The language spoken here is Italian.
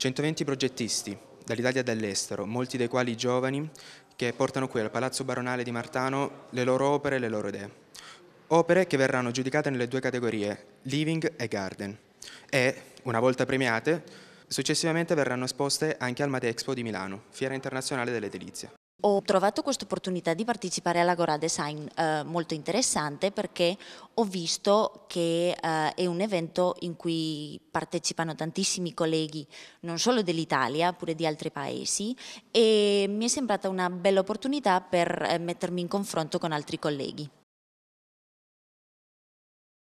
120 progettisti dall'Italia e dall'estero, molti dei quali giovani, che portano qui al Palazzo Baronale di Martano le loro opere e le loro idee. Opere che verranno giudicate nelle due categorie, Living e Garden, e, una volta premiate, successivamente verranno esposte anche al Mate Expo di Milano, Fiera Internazionale dell'Edilizia. Ho trovato questa opportunità di partecipare all'Agora Design eh, molto interessante perché ho visto che eh, è un evento in cui partecipano tantissimi colleghi non solo dell'Italia, pure di altri paesi e mi è sembrata una bella opportunità per eh, mettermi in confronto con altri colleghi.